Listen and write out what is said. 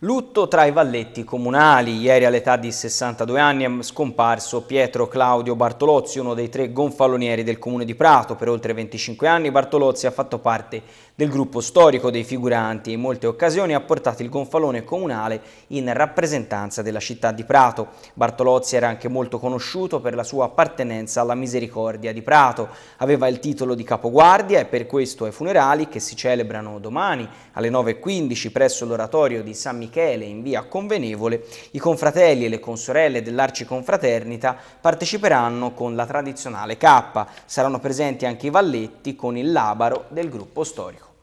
Lutto tra i valletti comunali. Ieri all'età di 62 anni è scomparso Pietro Claudio Bartolozzi, uno dei tre gonfalonieri del comune di Prato. Per oltre 25 anni Bartolozzi ha fatto parte del gruppo storico dei figuranti e in molte occasioni ha portato il gonfalone comunale in rappresentanza della città di Prato. Bartolozzi era anche molto conosciuto per la sua appartenenza alla misericordia di Prato. Aveva il titolo di capoguardia e per questo ai funerali che si celebrano domani alle 9.15 presso l'oratorio di San Michele Michele in via convenevole, i confratelli e le consorelle dell'Arciconfraternita parteciperanno con la tradizionale K. Saranno presenti anche i Valletti con il labaro del gruppo storico.